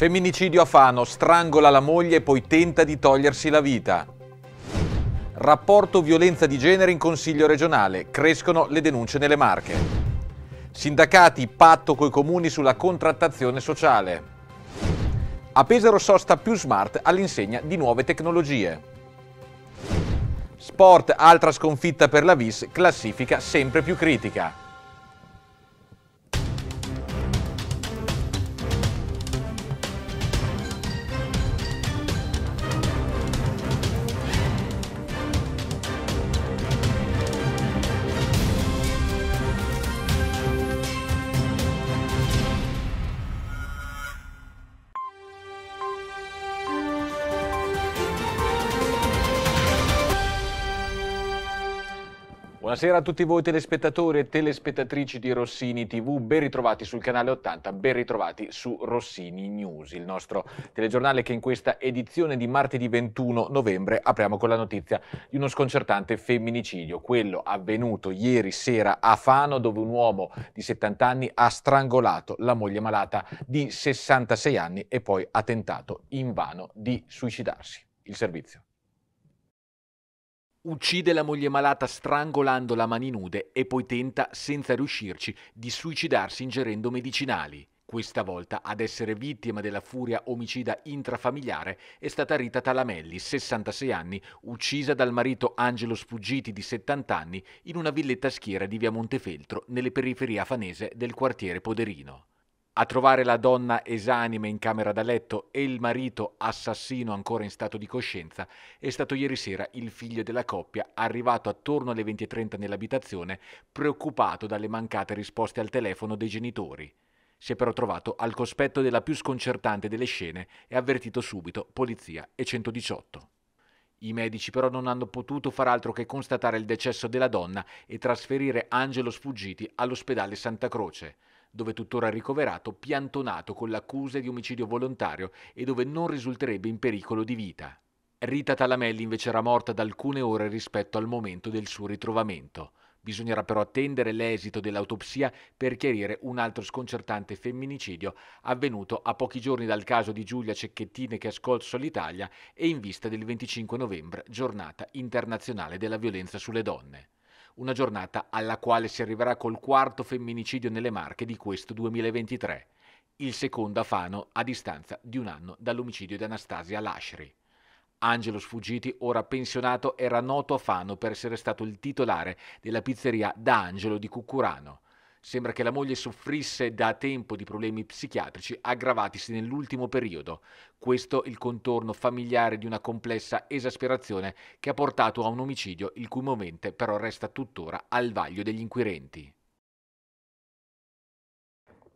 Femminicidio a Fano, strangola la moglie e poi tenta di togliersi la vita. Rapporto violenza di genere in Consiglio regionale, crescono le denunce nelle Marche. Sindacati, patto coi comuni sulla contrattazione sociale. A Pesaro sosta più smart all'insegna di nuove tecnologie. Sport, altra sconfitta per la Vis, classifica sempre più critica. Buonasera a tutti voi telespettatori e telespettatrici di Rossini TV, ben ritrovati sul canale 80, ben ritrovati su Rossini News, il nostro telegiornale che in questa edizione di martedì 21 novembre apriamo con la notizia di uno sconcertante femminicidio, quello avvenuto ieri sera a Fano dove un uomo di 70 anni ha strangolato la moglie malata di 66 anni e poi ha tentato invano di suicidarsi. Il servizio. Uccide la moglie malata strangolandola a mani nude e poi tenta, senza riuscirci, di suicidarsi ingerendo medicinali. Questa volta ad essere vittima della furia omicida intrafamiliare è stata Rita Talamelli, 66 anni, uccisa dal marito Angelo Sfuggiti di 70 anni in una villetta schiera di via Montefeltro nelle periferie afanese del quartiere Poderino a trovare la donna esanime in camera da letto e il marito assassino ancora in stato di coscienza è stato ieri sera il figlio della coppia, arrivato attorno alle 20.30 nell'abitazione, preoccupato dalle mancate risposte al telefono dei genitori. Si è però trovato al cospetto della più sconcertante delle scene e avvertito subito polizia e 118. I medici però non hanno potuto far altro che constatare il decesso della donna e trasferire Angelo Sfuggiti all'ospedale Santa Croce dove tuttora ricoverato, piantonato con l'accusa di omicidio volontario e dove non risulterebbe in pericolo di vita. Rita Talamelli invece era morta da alcune ore rispetto al momento del suo ritrovamento. Bisognerà però attendere l'esito dell'autopsia per chiarire un altro sconcertante femminicidio avvenuto a pochi giorni dal caso di Giulia Cecchettine che ha scolso l'Italia e in vista del 25 novembre, giornata internazionale della violenza sulle donne una giornata alla quale si arriverà col quarto femminicidio nelle Marche di questo 2023, il secondo a Fano a distanza di un anno dall'omicidio di Anastasia Lascri. Angelo Sfuggiti, ora pensionato, era noto a Fano per essere stato il titolare della pizzeria Da Angelo di Cucurano. Sembra che la moglie soffrisse da tempo di problemi psichiatrici aggravatisi nell'ultimo periodo. Questo il contorno familiare di una complessa esasperazione che ha portato a un omicidio il cui movente però resta tuttora al vaglio degli inquirenti.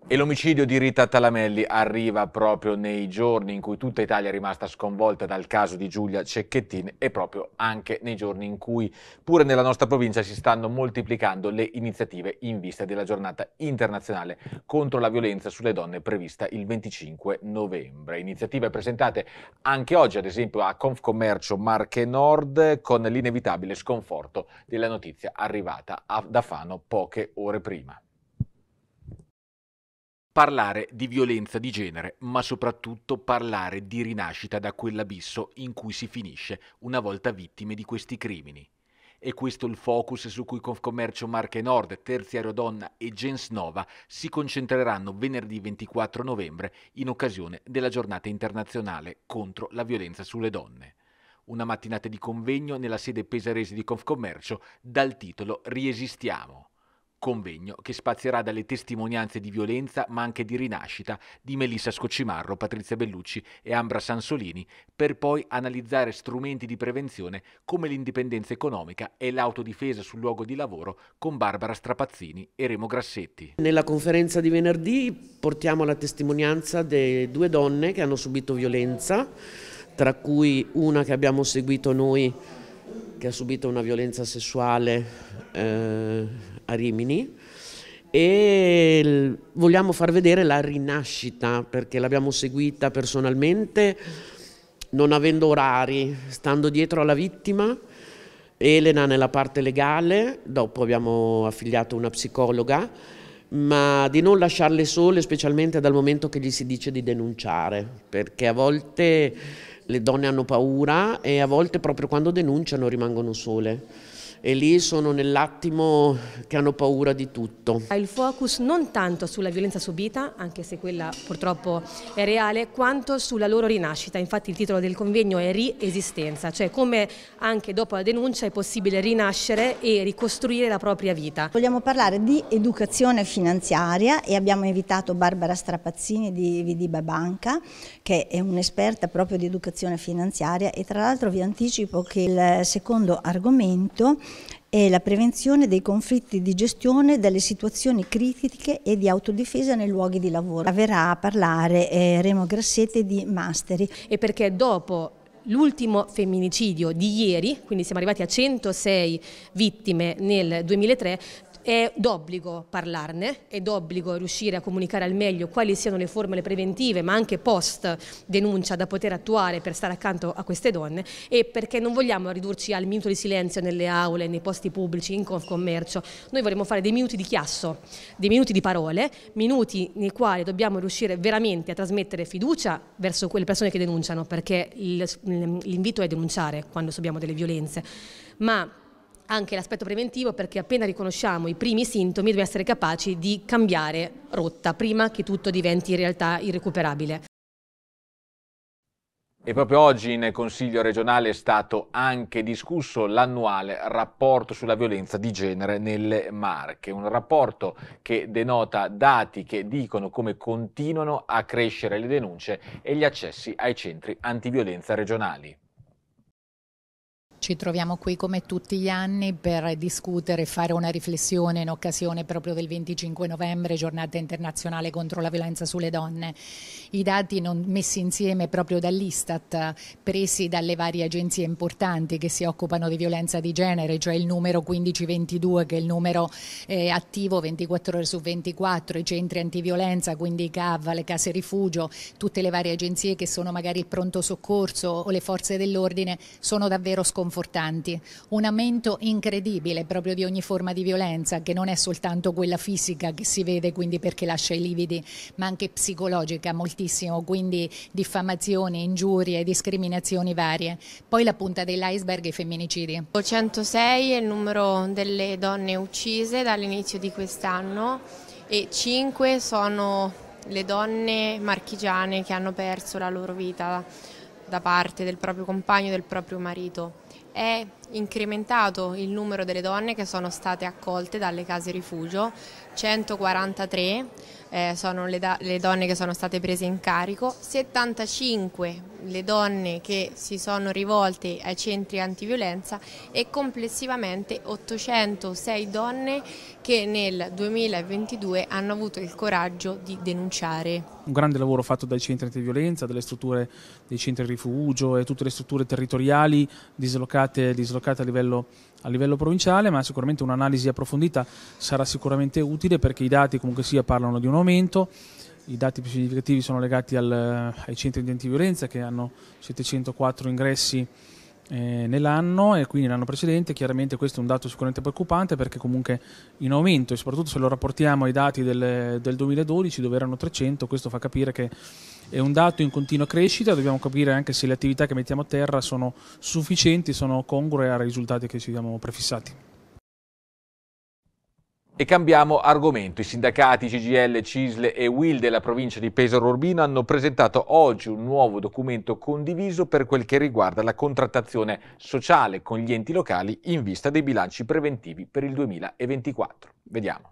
E l'omicidio di Rita Talamelli arriva proprio nei giorni in cui tutta Italia è rimasta sconvolta dal caso di Giulia Cecchettin e proprio anche nei giorni in cui pure nella nostra provincia si stanno moltiplicando le iniziative in vista della giornata internazionale contro la violenza sulle donne prevista il 25 novembre. Iniziative presentate anche oggi ad esempio a Confcommercio Marche Nord con l'inevitabile sconforto della notizia arrivata da Fano poche ore prima parlare di violenza di genere, ma soprattutto parlare di rinascita da quell'abisso in cui si finisce una volta vittime di questi crimini. E questo è il focus su cui Confcommercio Marche Nord, Terziario Donna e Gens Nova si concentreranno venerdì 24 novembre in occasione della giornata internazionale contro la violenza sulle donne una mattinata di convegno nella sede pesarese di Confcommercio dal titolo Riesistiamo convegno che spazierà dalle testimonianze di violenza ma anche di rinascita di Melissa Scoccimarro, Patrizia Bellucci e Ambra Sansolini per poi analizzare strumenti di prevenzione come l'indipendenza economica e l'autodifesa sul luogo di lavoro con Barbara Strapazzini e Remo Grassetti. Nella conferenza di venerdì portiamo la testimonianza di due donne che hanno subito violenza, tra cui una che abbiamo seguito noi che ha subito una violenza sessuale eh, a Rimini e vogliamo far vedere la rinascita perché l'abbiamo seguita personalmente non avendo orari, stando dietro alla vittima. Elena nella parte legale, dopo abbiamo affiliato una psicologa, ma di non lasciarle sole, specialmente dal momento che gli si dice di denunciare, perché a volte le donne hanno paura e a volte proprio quando denunciano rimangono sole e lì sono nell'attimo che hanno paura di tutto. Il focus non tanto sulla violenza subita, anche se quella purtroppo è reale, quanto sulla loro rinascita. Infatti il titolo del convegno è Riesistenza, cioè come anche dopo la denuncia è possibile rinascere e ricostruire la propria vita. Vogliamo parlare di educazione finanziaria e abbiamo invitato Barbara Strapazzini di Vidiba Banca, che è un'esperta proprio di educazione finanziaria e tra l'altro vi anticipo che il secondo argomento e la prevenzione dei conflitti di gestione delle situazioni critiche e di autodifesa nei luoghi di lavoro. Verrà a parlare eh, Remo Grassetti di Masteri. E perché dopo l'ultimo femminicidio di ieri, quindi siamo arrivati a 106 vittime nel 2003, è d'obbligo parlarne, è d'obbligo riuscire a comunicare al meglio quali siano le formule preventive, ma anche post denuncia da poter attuare per stare accanto a queste donne e perché non vogliamo ridurci al minuto di silenzio nelle aule, nei posti pubblici, in commercio. Noi vorremmo fare dei minuti di chiasso, dei minuti di parole, minuti nei quali dobbiamo riuscire veramente a trasmettere fiducia verso quelle persone che denunciano, perché l'invito è denunciare quando subiamo delle violenze, ma anche l'aspetto preventivo perché appena riconosciamo i primi sintomi dobbiamo essere capaci di cambiare rotta prima che tutto diventi in realtà irrecuperabile. E proprio oggi in Consiglio regionale è stato anche discusso l'annuale rapporto sulla violenza di genere nelle Marche, un rapporto che denota dati che dicono come continuano a crescere le denunce e gli accessi ai centri antiviolenza regionali. Ci troviamo qui come tutti gli anni per discutere e fare una riflessione in occasione proprio del 25 novembre, giornata internazionale contro la violenza sulle donne. I dati messi insieme proprio dall'Istat, presi dalle varie agenzie importanti che si occupano di violenza di genere, cioè il numero 1522 che è il numero eh, attivo 24 ore su 24, i centri antiviolenza, quindi i CAV, le case rifugio, tutte le varie agenzie che sono magari il pronto soccorso o le forze dell'ordine, sono davvero sconfinate sconfortanti, un aumento incredibile proprio di ogni forma di violenza che non è soltanto quella fisica che si vede quindi perché lascia i lividi, ma anche psicologica moltissimo, quindi diffamazioni, ingiurie, discriminazioni varie. Poi la punta dell'iceberg i femminicidi. 106 è il numero delle donne uccise dall'inizio di quest'anno e 5 sono le donne marchigiane che hanno perso la loro vita da parte del proprio compagno, del proprio marito. È incrementato il numero delle donne che sono state accolte dalle case rifugio, 143 eh, sono le, le, donne che sono state prese in carico, 75 le donne che si sono rivolte ai centri antiviolenza e complessivamente 806 donne che nel 2022 hanno avuto il coraggio di denunciare. Un grande lavoro fatto dai centri antiviolenza, dalle strutture dei centri rifugio e tutte le strutture territoriali dislocate, dislocate a, livello, a livello provinciale, ma sicuramente un'analisi approfondita sarà sicuramente utile perché i dati comunque sia parlano di un'ora aumento. I dati più significativi sono legati al, eh, ai centri di antiviolenza che hanno 704 ingressi eh, nell'anno e quindi l'anno precedente. Chiaramente questo è un dato sicuramente preoccupante perché comunque in aumento e soprattutto se lo rapportiamo ai dati del, del 2012 dove erano 300, questo fa capire che è un dato in continua crescita, dobbiamo capire anche se le attività che mettiamo a terra sono sufficienti, sono congrue ai risultati che ci siamo prefissati. E cambiamo argomento. I sindacati CGL, Cisle e Will della provincia di Pesaro Urbino hanno presentato oggi un nuovo documento condiviso per quel che riguarda la contrattazione sociale con gli enti locali in vista dei bilanci preventivi per il 2024. Vediamo.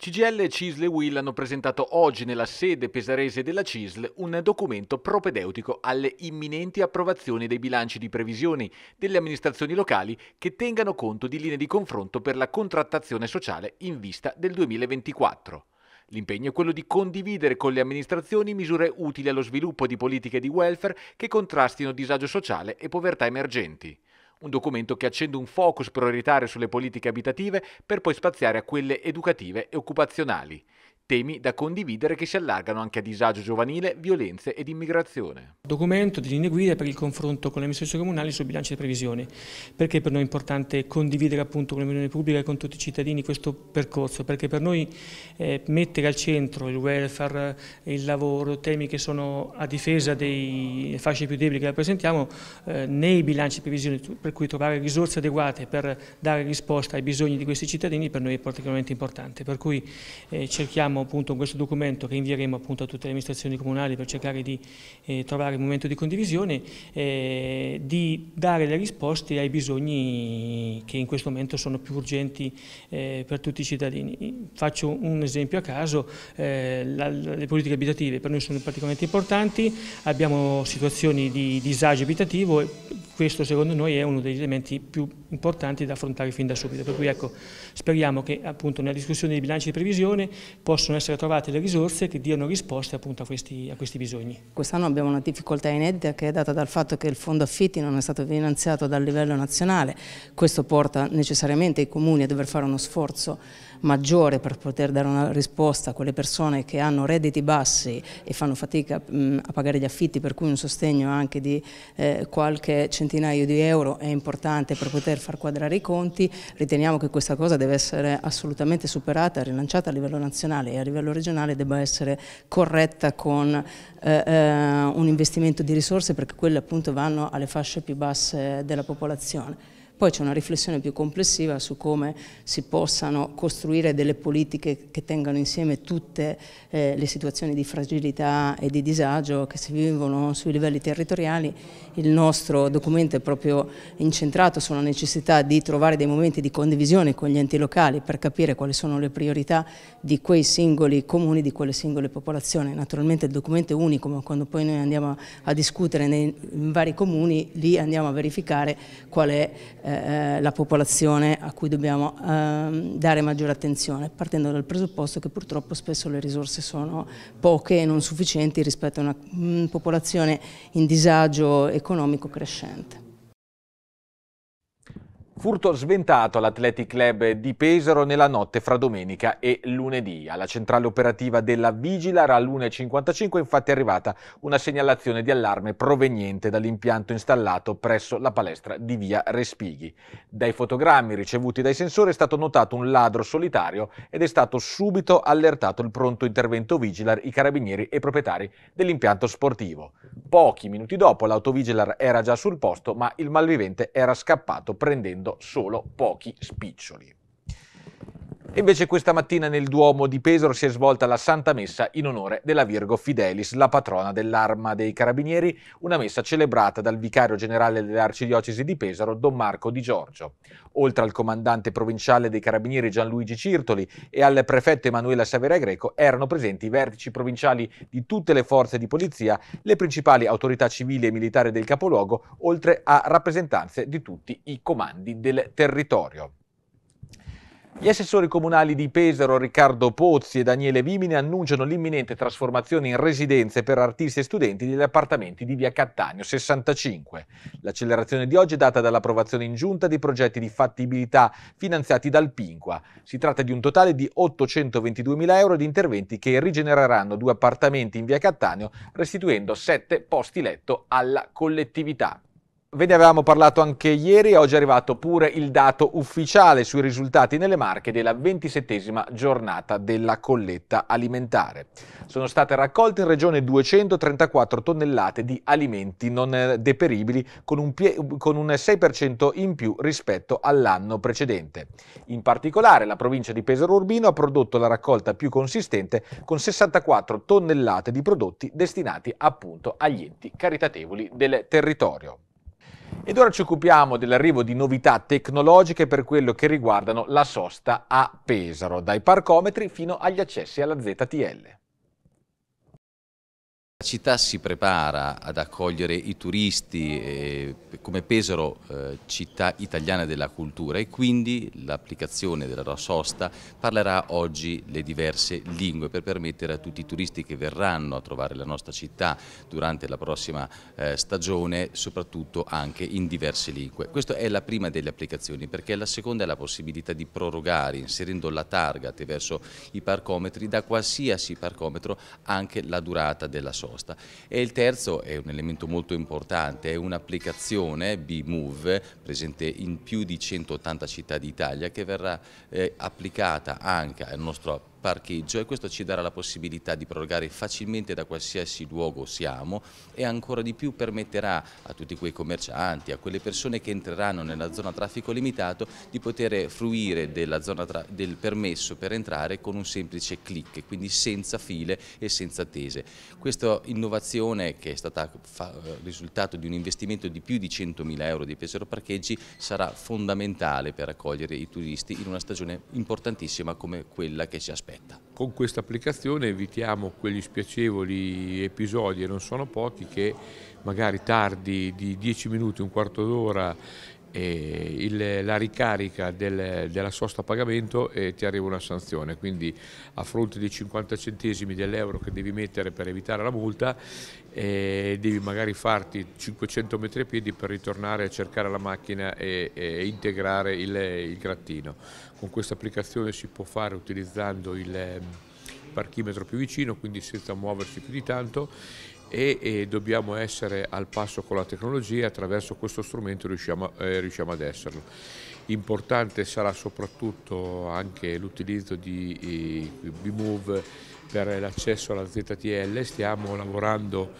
CGL, e CISL e Will hanno presentato oggi nella sede pesarese della CISL un documento propedeutico alle imminenti approvazioni dei bilanci di previsioni delle amministrazioni locali che tengano conto di linee di confronto per la contrattazione sociale in vista del 2024. L'impegno è quello di condividere con le amministrazioni misure utili allo sviluppo di politiche di welfare che contrastino disagio sociale e povertà emergenti un documento che accende un focus prioritario sulle politiche abitative per poi spaziare a quelle educative e occupazionali temi da condividere che si allargano anche a disagio giovanile, violenze ed immigrazione. Documento di linee guida per il confronto con le amministrazioni comunali sul bilancio di previsione, perché per noi è importante condividere appunto con l'Unione pubblica e con tutti i cittadini questo percorso, perché per noi eh, mettere al centro il welfare, il lavoro, temi che sono a difesa delle fasce più deboli che rappresentiamo eh, nei bilanci di previsione, per cui trovare risorse adeguate per dare risposta ai bisogni di questi cittadini per noi è particolarmente importante, per cui eh, cerchiamo abbiamo appunto questo documento che invieremo appunto a tutte le amministrazioni comunali per cercare di eh, trovare un momento di condivisione, eh, di dare le risposte ai bisogni che in questo momento sono più urgenti eh, per tutti i cittadini. Faccio un esempio a caso, eh, la, le politiche abitative per noi sono particolarmente importanti, abbiamo situazioni di disagio abitativo, e questo secondo noi è uno degli elementi più importanti da affrontare fin da subito, per cui ecco, speriamo che appunto, nella discussione dei bilanci di previsione possano essere trovate le risorse che diano risposte appunto, a, questi, a questi bisogni. Quest'anno abbiamo una difficoltà inedita che è data dal fatto che il fondo affitti non è stato finanziato dal livello nazionale, questo porta necessariamente i comuni a dover fare uno sforzo maggiore per poter dare una risposta a quelle persone che hanno redditi bassi e fanno fatica a pagare gli affitti, per cui un sostegno anche di eh, qualche centinaio di euro è importante per poter far quadrare i conti. Riteniamo che questa cosa deve essere assolutamente superata, rilanciata a livello nazionale e a livello regionale debba essere corretta con eh, eh, un investimento di risorse perché quelle appunto vanno alle fasce più basse della popolazione. Poi c'è una riflessione più complessiva su come si possano costruire delle politiche che tengano insieme tutte eh, le situazioni di fragilità e di disagio che si vivono sui livelli territoriali. Il nostro documento è proprio incentrato sulla necessità di trovare dei momenti di condivisione con gli enti locali per capire quali sono le priorità di quei singoli comuni, di quelle singole popolazioni. Naturalmente il documento è unico, ma quando poi noi andiamo a, discutere nei, in vari comuni, lì andiamo a verificare qual è eh, eh, eh, la popolazione a cui dobbiamo eh, dare maggiore attenzione, partendo dal presupposto che purtroppo spesso le risorse sono poche e non sufficienti rispetto a una mh, mm, popolazione in disagio economico crescente. Furto sventato all'Athletic Club di Pesaro nella notte fra domenica e lunedì. Alla centrale operativa della Vigilar alle 1.55 infatti è arrivata una segnalazione di allarme proveniente dall'impianto installato presso la palestra di via Respighi. Dai fotogrammi ricevuti dai sensori è stato notato un ladro solitario ed è stato subito allertato il pronto intervento Vigilar, i carabinieri e i proprietari dell'impianto sportivo. Pochi minuti dopo l'autovigilar era già sul posto ma il malvivente era scappato prendendo solo pochi spiccioli invece questa mattina nel Duomo di Pesaro si è svolta la Santa Messa in onore della Virgo Fidelis, la patrona dell'Arma dei Carabinieri, una messa celebrata dal vicario generale dell'Arcidiocesi di Pesaro, Don Marco Di Giorgio. Oltre al comandante provinciale dei Carabinieri Gianluigi Cirtoli e al prefetto Emanuela Savera Greco, erano presenti i vertici provinciali di tutte le forze di polizia, le principali autorità civili e militari del capoluogo, oltre a rappresentanze di tutti i comandi del territorio. Gli assessori comunali di Pesaro, Riccardo Pozzi e Daniele Vimine annunciano l'imminente trasformazione in residenze per artisti e studenti degli appartamenti di via Cattaneo 65. L'accelerazione di oggi è data dall'approvazione in giunta dei progetti di fattibilità finanziati dal Pinqua. Si tratta di un totale di 822.000 euro di interventi che rigenereranno due appartamenti in via Cattaneo, restituendo sette posti letto alla collettività. Ve ne avevamo parlato anche ieri, oggi è arrivato pure il dato ufficiale sui risultati nelle marche della 27 giornata della colletta alimentare. Sono state raccolte in regione 234 tonnellate di alimenti non eh, deperibili con un, con un 6% in più rispetto all'anno precedente. In particolare la provincia di Pesaro Urbino ha prodotto la raccolta più consistente con 64 tonnellate di prodotti destinati appunto agli enti caritatevoli del territorio. Ed ora ci occupiamo dell'arrivo di novità tecnologiche per quello che riguardano la sosta a Pesaro, dai parcometri fino agli accessi alla ZTL. La città si prepara ad accogliere i turisti eh, come Pesaro eh, città italiana della cultura e quindi l'applicazione della sosta parlerà oggi le diverse lingue per permettere a tutti i turisti che verranno a trovare la nostra città durante la prossima eh, stagione soprattutto anche in diverse lingue. Questa è la prima delle applicazioni perché la seconda è la possibilità di prorogare inserendo la targa attraverso i parcometri da qualsiasi parcometro anche la durata della sosta sosta. E il terzo è un elemento molto importante, è un'applicazione B-Move presente in più di 180 città d'Italia che verrà eh, applicata anche al nostro parcheggio e questo ci darà la possibilità di prorogare facilmente da qualsiasi luogo siamo e ancora di più permetterà a tutti quei commercianti, a quelle persone che entreranno nella zona traffico limitato di poter fruire del permesso per entrare con un semplice clic, quindi senza file e senza tese. Questa innovazione che è stata eh, risultato di un investimento di più di 100.000 euro di Pesaro Parcheggi sarà fondamentale per accogliere i turisti in una stagione importantissima come quella che ci aspetta diretta. Con questa applicazione evitiamo quegli spiacevoli episodi, e non sono pochi, che magari tardi di 10 minuti, un quarto d'ora il, la ricarica del, della sosta a pagamento e ti arriva una sanzione, quindi a fronte dei 50 centesimi dell'euro che devi mettere per evitare la multa eh, devi magari farti 500 metri a piedi per ritornare a cercare la macchina e, e integrare il, il grattino. Con questa applicazione si può fare utilizzando il ehm, parchimetro più vicino, quindi senza muoversi più di tanto e, e, dobbiamo essere al passo con la tecnologia e attraverso questo strumento riusciamo, eh, riusciamo ad esserlo. Importante sarà soprattutto anche l'utilizzo di b per l'accesso alla ZTL, stiamo lavorando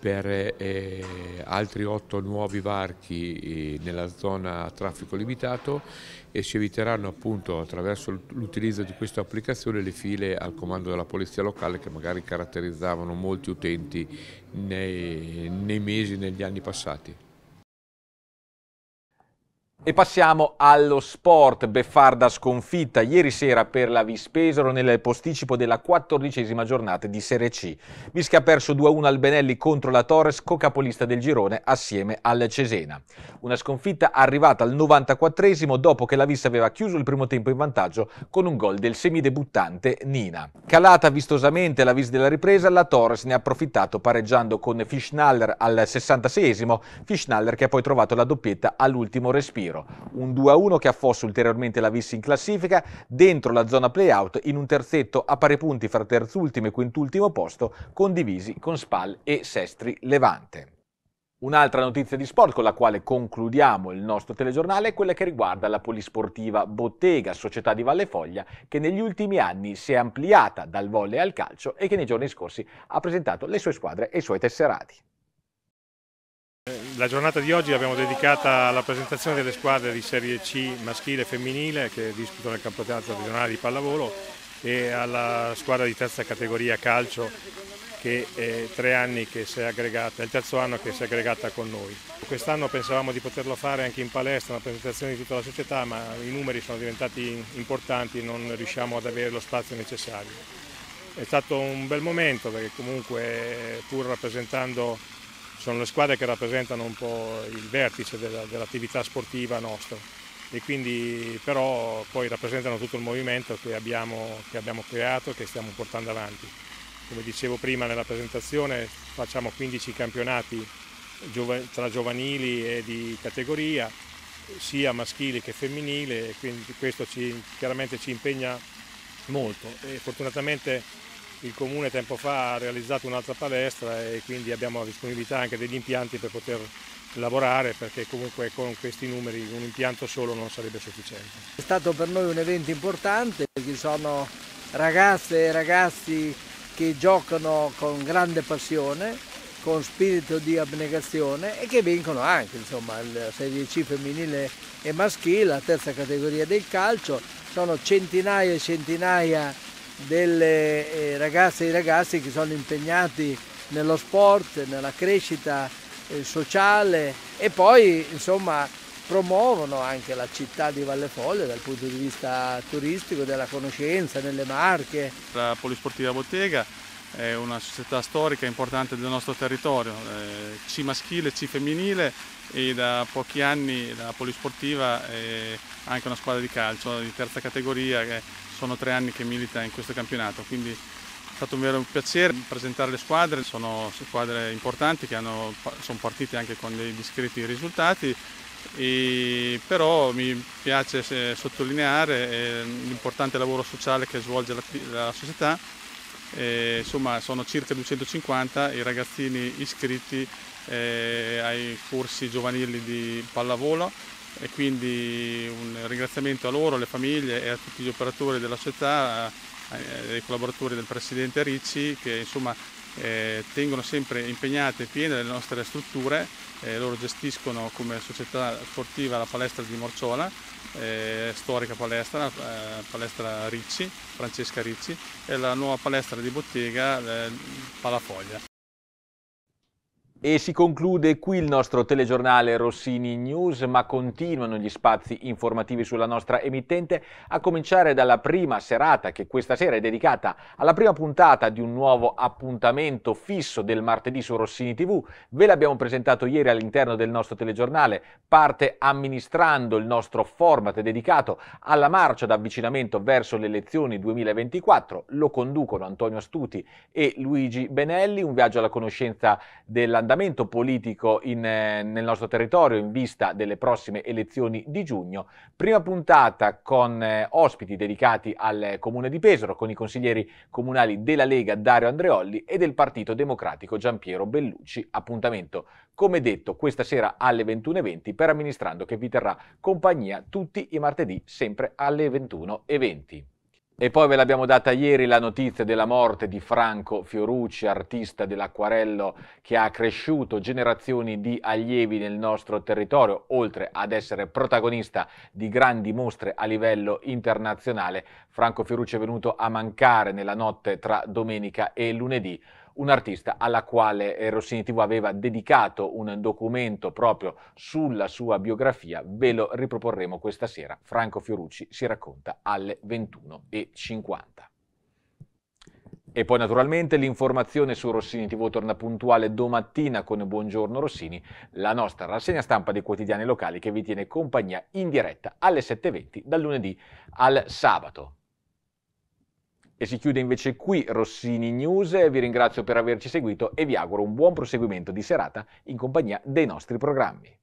per eh, altri otto nuovi varchi eh, nella zona a traffico limitato e si eviteranno appunto attraverso l'utilizzo di questa applicazione le file al comando della polizia locale che magari caratterizzavano molti utenti nei, nei mesi, negli anni passati. E passiamo allo sport, Beffarda sconfitta ieri sera per la Vispesaro nel posticipo della quattordicesima giornata di Serie C. Visca ha perso 2-1 al Benelli contro la Torres, cocapolista del girone assieme al Cesena. Una sconfitta arrivata al 94esimo dopo che la Vista aveva chiuso il primo tempo in vantaggio con un gol del semidebuttante Nina. Calata vistosamente la Vis della ripresa, la Torres ne ha approfittato pareggiando con Fischnaller al 66esimo, Fischnaller che ha poi trovato la doppietta all'ultimo respiro giro, un 2-1 che affossa ulteriormente la Vissi in classifica, dentro la zona playout in un terzetto a pari punti fra terzultimo e quintultimo posto, condivisi con Spal e Sestri Levante. Un'altra notizia di sport con la quale concludiamo il nostro telegiornale è quella che riguarda la polisportiva Bottega, società di Valle Foglia, che negli ultimi anni si è ampliata dal volley al calcio e che nei giorni scorsi ha presentato le sue squadre e i suoi tesserati. Eh, la giornata di oggi l'abbiamo dedicata alla presentazione delle squadre di Serie C maschile e femminile che disputano il campionato regionale di pallavolo e alla squadra di terza categoria calcio che è tre anni che si è aggregata, è il terzo anno che si è aggregata con noi. Quest'anno pensavamo di poterlo fare anche in palestra, una presentazione di tutta la società, ma i numeri sono diventati importanti e non riusciamo ad avere lo spazio necessario. È stato un bel momento perché comunque eh, pur rappresentando sono le squadre che rappresentano un po' il vertice della, dell'attività sportiva nostra e quindi però poi rappresentano tutto il movimento che abbiamo, che abbiamo creato e che stiamo portando avanti. Come dicevo prima nella presentazione facciamo 15 campionati tra giovanili e di categoria, sia maschile che femminile, quindi questo ci, chiaramente ci impegna molto e fortunatamente il comune tempo fa ha realizzato un'altra palestra e quindi abbiamo a disponibilità anche degli impianti per poter lavorare perché comunque con questi numeri un impianto solo non sarebbe sufficiente. È stato per noi un evento importante ci sono ragazze e ragazzi che giocano con grande passione, con spirito di abnegazione e che vincono anche insomma la Serie C femminile e maschile, la terza categoria del calcio, sono centinaia e centinaia di delle eh, ragazze e ragazzi che sono impegnati nello sport, nella crescita eh, sociale e poi insomma promuovono anche la città di Valle Folle dal punto di vista turistico, della conoscenza, delle marche. La Polisportiva Bottega è una società storica importante del nostro territorio, eh, C maschile, C femminile e da pochi anni la Polisportiva è anche una squadra di calcio di terza categoria sono tre anni che milita in questo campionato, quindi è stato un vero piacere presentare le squadre, sono squadre importanti che hanno, sono partite anche con dei discreti risultati, e, però mi piace eh, sottolineare eh, l'importante lavoro sociale che svolge la, la società eh, insomma sono circa 250 i ragazzini iscritti eh, ai corsi giovanili di pallavolo e quindi un ringraziamento a loro, alle famiglie e a tutti gli operatori della società, eh, ai collaboratori del Presidente Ricci che insomma eh, tengono sempre impegnate e piene le nostre strutture, eh, loro gestiscono come società sportiva la palestra di Morciola, eh, storica palestra, eh, palestra Ricci, Francesca Ricci e la nuova palestra di bottega eh, Palafoglia. E si conclude qui il nostro telegiornale Rossini News, ma continuano gli spazi informativi sulla nostra emittente, a cominciare dalla prima serata che questa sera è dedicata alla prima puntata di un nuovo appuntamento fisso del martedì su Rossini TV. Ve l'abbiamo presentato ieri all'interno del nostro telegiornale, parte amministrando il nostro format dedicato alla marcia d'avvicinamento verso le elezioni 2024. Lo conducono Antonio Astuti e Luigi Benelli, un viaggio alla conoscenza dell'andamento andamento politico in, eh, nel nostro territorio in vista delle prossime elezioni di giugno. Prima puntata con eh, ospiti dedicati al Comune di Pesaro, con i consiglieri comunali della Lega Dario Andreolli e del Partito Democratico Giampiero Bellucci. Appuntamento, come detto, questa sera alle 21.20 per Amministrando che vi terrà compagnia tutti i martedì sempre alle 21.20. E poi ve l'abbiamo data ieri la notizia della morte di Franco Fiorucci, artista dell'acquarello che ha cresciuto generazioni di allievi nel nostro territorio, oltre ad essere protagonista di grandi mostre a livello internazionale. Franco Fiorucci è venuto a mancare nella notte tra domenica e lunedì un artista alla quale eh, Rossini TV aveva dedicato un documento proprio sulla sua biografia, ve lo riproporremo questa sera. Franco Fiorucci si racconta alle 21.50. E poi naturalmente l'informazione su Rossini TV torna puntuale domattina con Buongiorno Rossini, la nostra rassegna stampa dei quotidiani locali che vi tiene compagnia in diretta alle 7.20 dal lunedì al sabato. E si chiude invece qui Rossini News, vi ringrazio per averci seguito e vi auguro un buon proseguimento di serata in compagnia dei nostri programmi.